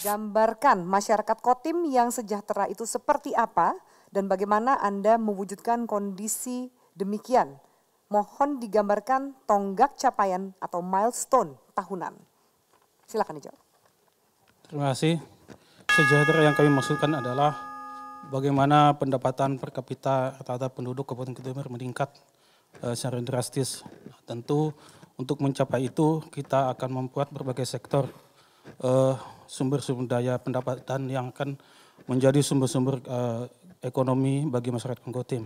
Gambarkan masyarakat Kotim yang sejahtera itu seperti apa dan bagaimana Anda mewujudkan kondisi demikian. Mohon digambarkan tonggak capaian atau milestone tahunan. Silakan dijawab. Terima kasih. Sejahtera yang kami maksudkan adalah bagaimana pendapatan per kapita rata-rata penduduk Kabupaten Kedemir meningkat eh, secara drastis. Tentu untuk mencapai itu kita akan membuat berbagai sektor eh, sumber-sumber daya pendapatan yang akan menjadi sumber-sumber uh, ekonomi bagi masyarakat Kongotim.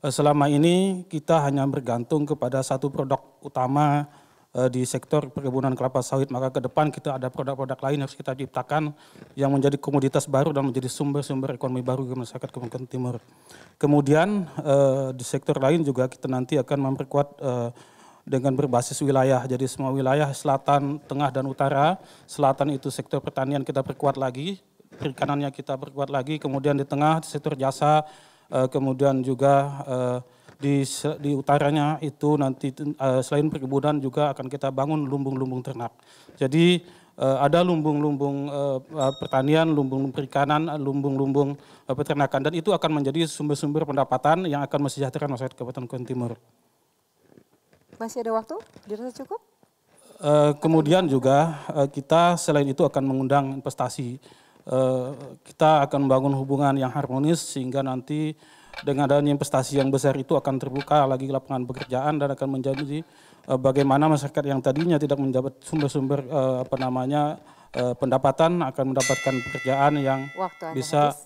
Uh, eh, selama ini kita hanya bergantung kepada satu produk utama uh, di sektor perkebunan kelapa sawit, maka ke depan kita ada produk-produk lain yang harus kita ciptakan yang menjadi komoditas baru dan menjadi sumber-sumber ekonomi baru bagi masyarakat Kongo Timur. Kemudian uh, di sektor lain juga kita nanti akan memperkuat uh, dengan berbasis wilayah. Jadi semua wilayah selatan, tengah, dan utara. Selatan itu sektor pertanian kita perkuat lagi, perikanannya kita perkuat lagi. Kemudian di tengah sektor jasa, eh, kemudian juga eh, di di utaranya itu nanti eh, selain perkebunan juga akan kita bangun lumbung-lumbung ternak. Jadi ada lumbung-lumbung pertanian, lumbung perikanan, lumbung-lumbung peternakan dan itu akan menjadi sumber-sumber pendapatan yang akan mesejahterakan masyarakat Kabupaten Kuantan Timur. Masih ada waktu? Dirasa cukup? Uh, kemudian juga uh, kita selain itu akan mengundang investasi. Uh, kita akan membangun hubungan yang harmonis sehingga nanti dengan adanya investasi yang besar itu akan terbuka lagi lapangan pekerjaan dan akan menjadi uh, bagaimana masyarakat yang tadinya tidak menjabat sumber-sumber uh, apa namanya pendapatan akan mendapatkan pekerjaan yang bisa habis.